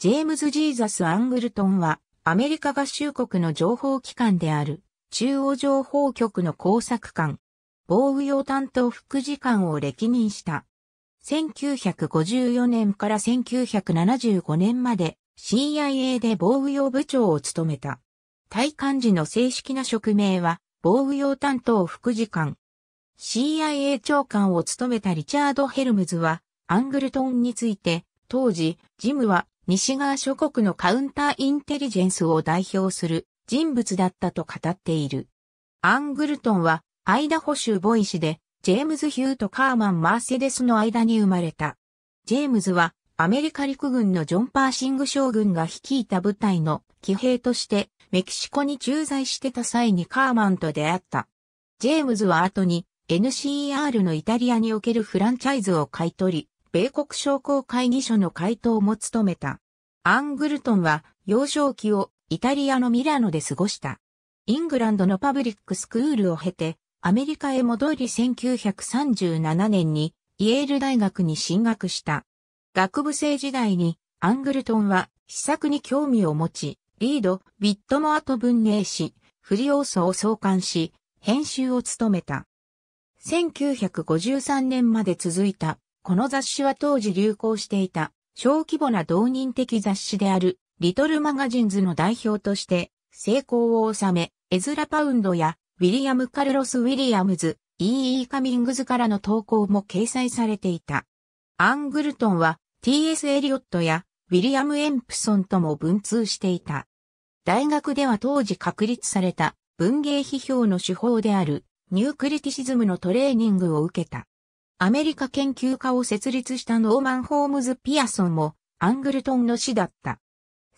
ジェームズ・ジーザス・アングルトンは、アメリカ合衆国の情報機関である、中央情報局の工作官、防雨用担当副次官を歴任した。1954年から1975年まで CIA で防雨用部長を務めた。対幹事の正式な職名は、防雨用担当副次官。CIA 長官を務めたリチャード・ヘルムズは、アングルトンについて、当時、ジムは西側諸国のカウンターインテリジェンスを代表する人物だったと語っている。アングルトンは、アイダホ州ボイシで、ジェームズ・ヒューとカーマン・マーセデスの間に生まれた。ジェームズは、アメリカ陸軍のジョン・パーシング将軍が率いた部隊の騎兵として、メキシコに駐在してた際にカーマンと出会った。ジェームズは後に n c r のイタリアにおけるフランチャイズを買い取り、米国商工会議所の会頭も務めた。アングルトンは幼少期をイタリアのミラノで過ごした。イングランドのパブリックスクールを経て、アメリカへ戻り1937年にイエール大学に進学した。学部生時代にアングルトンは試作に興味を持ち、リード・ビットモアと文芸誌、フリオーソを創刊し、編集を務めた。1953年まで続いたこの雑誌は当時流行していた小規模な動人的雑誌であるリトルマガジンズの代表として成功を収め、エズラ・パウンドやウィリアム・カルロス・ウィリアムズ、E.E. カミングズからの投稿も掲載されていた。アングルトンは T.S. エリオットやウィリアム・エンプソンとも文通していた。大学では当時確立された文芸批評の手法であるニュークリティシズムのトレーニングを受けた。アメリカ研究家を設立したノーマン・ホームズ・ピアソンもアングルトンの死だった。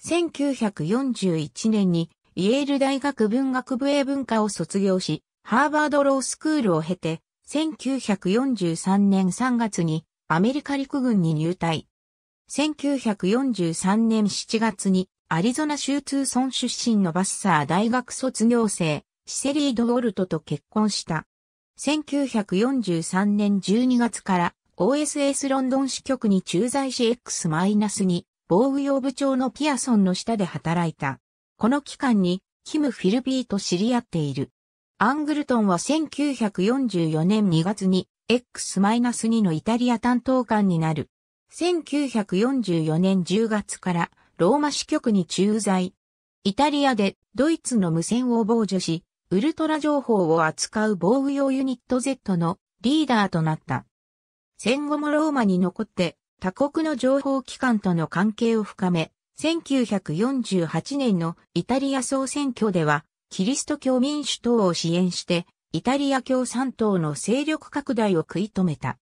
1941年にイェール大学文学部英文化を卒業し、ハーバードロースクールを経て、1943年3月にアメリカ陸軍に入隊。1943年7月にアリゾナ州通村出身のバッサー大学卒業生、シセリード・ウォルトと結婚した。1943年12月から OSS ロンドン支局に駐在し X-2 防具用部長のピアソンの下で働いた。この期間にキム・フィルビーと知り合っている。アングルトンは1944年2月に X-2 のイタリア担当官になる。1944年10月からローマ支局に駐在。イタリアでドイツの無線を傍受し、ウルトラ情報を扱う防具用ユニット Z のリーダーとなった。戦後もローマに残って他国の情報機関との関係を深め、1948年のイタリア総選挙では、キリスト教民主党を支援して、イタリア共産党の勢力拡大を食い止めた。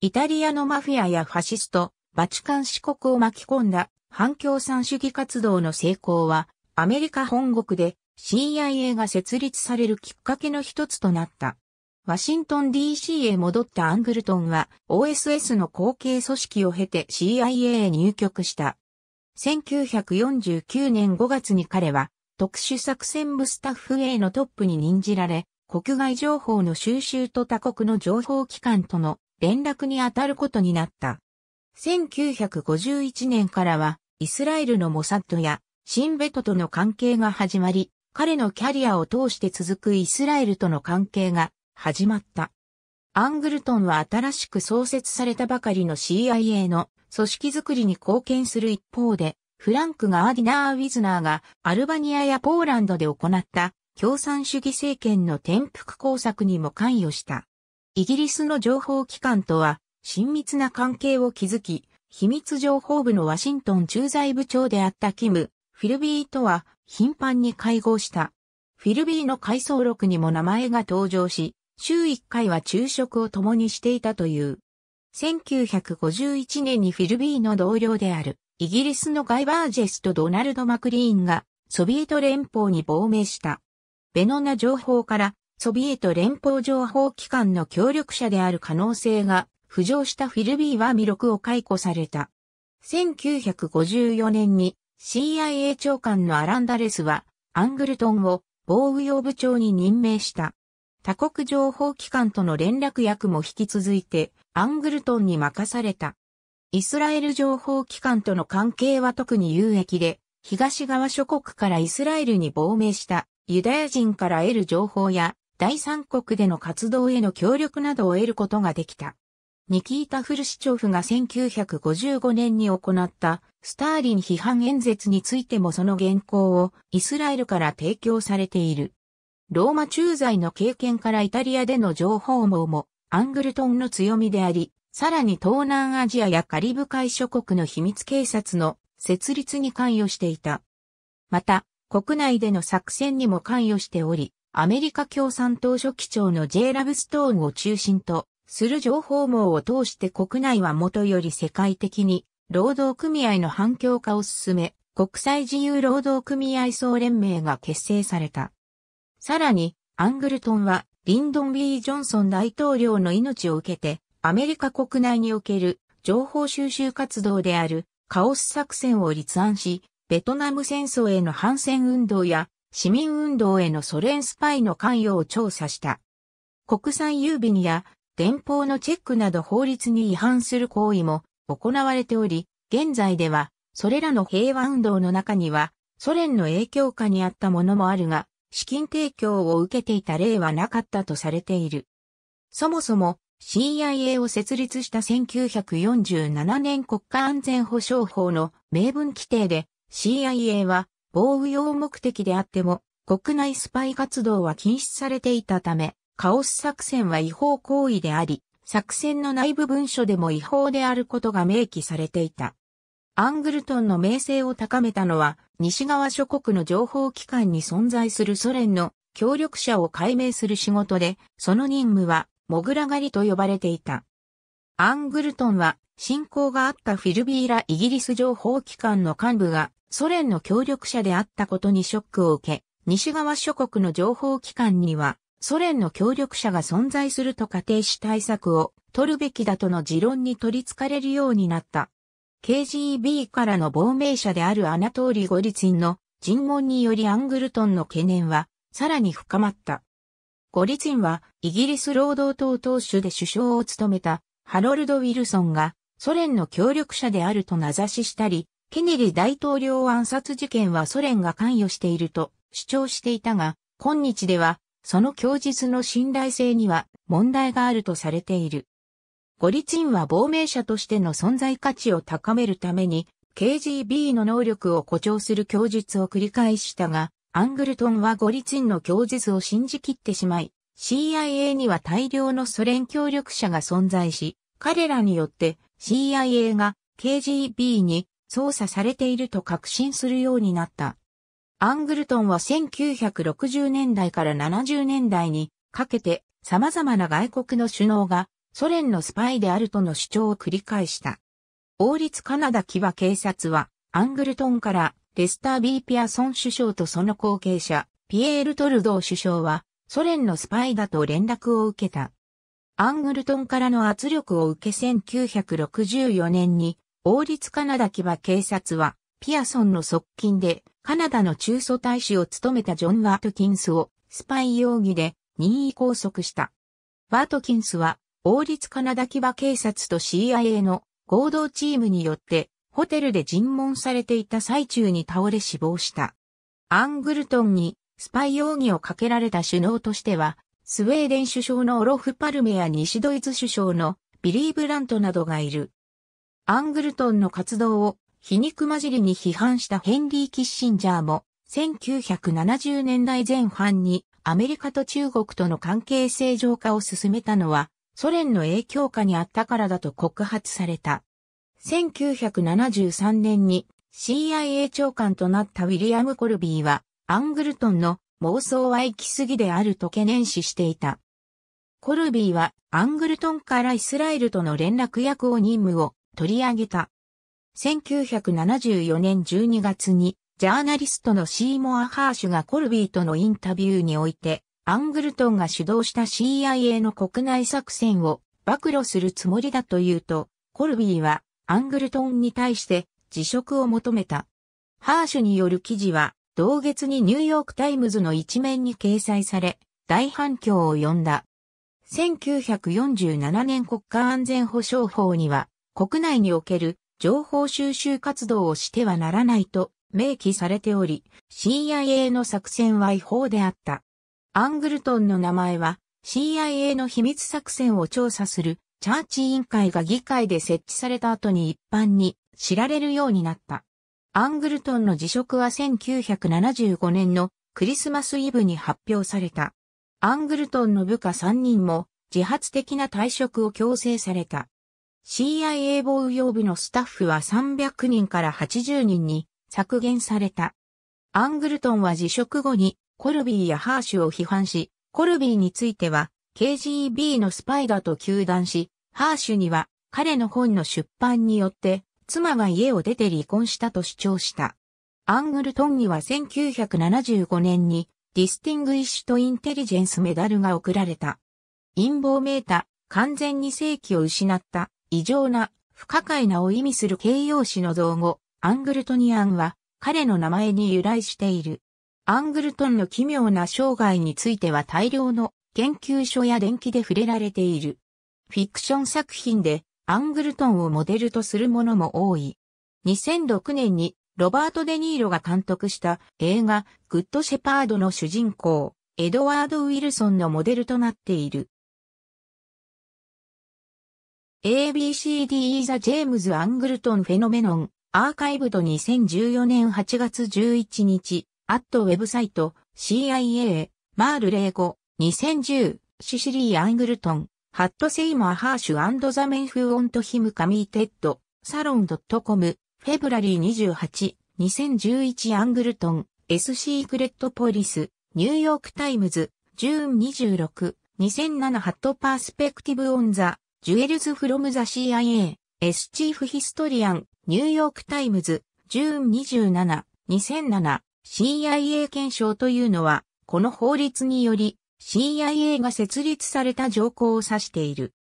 イタリアのマフィアやファシスト、バチカン四国を巻き込んだ反共産主義活動の成功は、アメリカ本国で CIA が設立されるきっかけの一つとなった。ワシントン DC へ戻ったアングルトンは OSS の後継組織を経て CIA へ入局した。1949年5月に彼は特殊作戦部スタッフ A のトップに任じられ、国外情報の収集と他国の情報機関との連絡に当たることになった。1951年からはイスラエルのモサッドやシンベトとの関係が始まり、彼のキャリアを通して続くイスラエルとの関係が始まった。アングルトンは新しく創設されたばかりの CIA の組織づくりに貢献する一方で、フランクがアディナー・ウィズナーがアルバニアやポーランドで行った共産主義政権の転覆工作にも関与した。イギリスの情報機関とは親密な関係を築き、秘密情報部のワシントン駐在部長であったキム・フィルビーとは頻繁に会合した。フィルビーの回想録にも名前が登場し、週1回は昼食を共にしていたという。1951年にフィルビーの同僚である、イギリスのガイバージェスとドナルド・マクリーンが、ソビエト連邦に亡命した。ベノナ情報から、ソビエト連邦情報機関の協力者である可能性が浮上したフィルビーは魅力を解雇された。1954年に CIA 長官のアランダレスは、アングルトンを防御用部長に任命した。他国情報機関との連絡役も引き続いて、アングルトンに任された。イスラエル情報機関との関係は特に有益で、東側諸国からイスラエルに亡命したユダヤ人から得る情報や、第三国での活動への協力などを得ることができた。ニキータ・フルシチョフが1955年に行ったスターリン批判演説についてもその原稿をイスラエルから提供されている。ローマ駐在の経験からイタリアでの情報網もアングルトンの強みであり、さらに東南アジアやカリブ海諸国の秘密警察の設立に関与していた。また、国内での作戦にも関与しており、アメリカ共産党書記長の J ラブストーンを中心とする情報網を通して国内はもとより世界的に労働組合の反響化を進め、国際自由労働組合総連盟が結成された。さらに、アングルトンは、リンドン・ B・ ジョンソン大統領の命を受けて、アメリカ国内における情報収集活動であるカオス作戦を立案し、ベトナム戦争への反戦運動や市民運動へのソ連スパイの関与を調査した。国際郵便や電報のチェックなど法律に違反する行為も行われており、現在では、それらの平和運動の中には、ソ連の影響下にあったものもあるが、資金提供を受けていた例はなかったとされている。そもそも CIA を設立した1947年国家安全保障法の明文規定で CIA は防御用目的であっても国内スパイ活動は禁止されていたためカオス作戦は違法行為であり、作戦の内部文書でも違法であることが明記されていた。アングルトンの名声を高めたのは、西側諸国の情報機関に存在するソ連の協力者を解明する仕事で、その任務は、モグラ狩りと呼ばれていた。アングルトンは、信仰があったフィルビーライギリス情報機関の幹部が、ソ連の協力者であったことにショックを受け、西側諸国の情報機関には、ソ連の協力者が存在すると仮定し対策を取るべきだとの持論に取り憑かれるようになった。KGB からの亡命者であるアナトーリ・ゴリツィンの尋問によりアングルトンの懸念はさらに深まった。ゴリツィンはイギリス労働党党首で首相を務めたハロルド・ウィルソンがソ連の協力者であると名指ししたり、ケネディ大統領暗殺事件はソ連が関与していると主張していたが、今日ではその供述の信頼性には問題があるとされている。ゴリチンは亡命者としての存在価値を高めるために、KGB の能力を誇張する供述を繰り返したが、アングルトンはゴリチンの供述を信じきってしまい、CIA には大量のソ連協力者が存在し、彼らによって CIA が KGB に操作されていると確信するようになった。アングルトンは1960年代から70年代にかけて様々な外国の首脳がソ連のスパイであるとの主張を繰り返した。王立カナダ騎馬警察はアングルトンからレスター・ビー・ピアソン首相とその後継者、ピエール・トルドー首相はソ連のスパイだと連絡を受けた。アングルトンからの圧力を受け1964年に王立カナダ騎馬警察はピアソンの側近で、カナダの中祖大使を務めたジョン・ワートキンスを、スパイ容疑で任意拘束した。ワートキンスは、王立カナダ騎馬警察と CIA の合同チームによって、ホテルで尋問されていた最中に倒れ死亡した。アングルトンにスパイ容疑をかけられた首脳としては、スウェーデン首相のオロフ・パルメや西ドイツ首相のビリー・ブラントなどがいる。アングルトンの活動を皮肉混じりに批判したヘンリー・キッシンジャーも、1970年代前半にアメリカと中国との関係正常化を進めたのは、ソ連の影響下にあったからだと告発された。1973年に CIA 長官となったウィリアム・コルビーは、アングルトンの妄想は行き過ぎであると懸念視していた。コルビーはアングルトンからイスラエルとの連絡役を任務を取り上げた。1974年12月に、ジャーナリストのシーモア・ハーシュがコルビーとのインタビューにおいて、アングルトンが主導した CIA の国内作戦を暴露するつもりだというと、コルビーはアングルトンに対して辞職を求めた。ハーシュによる記事は、同月にニューヨークタイムズの一面に掲載され、大反響を呼んだ。1947年国家安全保障法には、国内における情報収集活動をしてはならないと明記されており、CIA の作戦は違法であった。アングルトンの名前は CIA の秘密作戦を調査するチャーチ委員会が議会で設置された後に一般に知られるようになった。アングルトンの辞職は1975年のクリスマスイブに発表された。アングルトンの部下3人も自発的な退職を強制された。CIA 防用部のスタッフは300人から80人に削減された。アングルトンは辞職後にコルビーやハーシュを批判し、コルビーについては KGB のスパイだと糾弾し、ハーシュには彼の本の出版によって妻が家を出て離婚したと主張した。アングルトンには1975年にディスティングイッシュとインテリジェンスメダルが贈られた。陰謀ーター、完全に正規を失った異常な、不可解なを意味する形容詞の造語、アングルトニアンは、彼の名前に由来している。アングルトンの奇妙な生涯については大量の研究書や伝記で触れられている。フィクション作品でアングルトンをモデルとするものも多い。2006年にロバート・デ・ニーロが監督した映画グッド・シェパードの主人公、エドワード・ウィルソンのモデルとなっている。ABCDE ザ・ジェームズ・アングルトン・フェノメノン、アーカイブド2014年8月11日、アットウェブサイト、CIA、マール05、2010、シシリー・アングルトン、ハット・セイマー・ハーシュザ・メンフー・オント・ヒム・カミーテッド、サロン・ドット・コム、フェブラリー28、2011アングルトン、S・ シークレット・ポリス、ニューヨーク・タイムズ、ジューン26、2007ハット・パースペクティブ・オン・ザ・ジュエルズ・フロム・ザ・ CIA、S・ チーフ・ヒストリアン、ニューヨーク・タイムズ、ジューン27、2007、CIA 憲章というのは、この法律により、CIA が設立された条項を指している。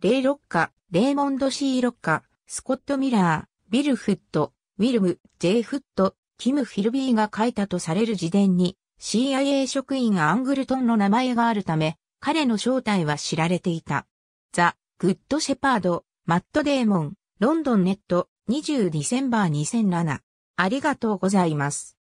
レイ・ロッカ、レイモンド・シー・ロッカ、スコット・ミラー、ビル・フット、ウィルム、J・ フット、キム・フィルビーが書いたとされる自伝に、CIA 職員アングルトンの名前があるため、彼の正体は知られていた。ザ・グッド・シェパード、マット・デーモン、ロンドンネット、20ディセンバー2007。ありがとうございます。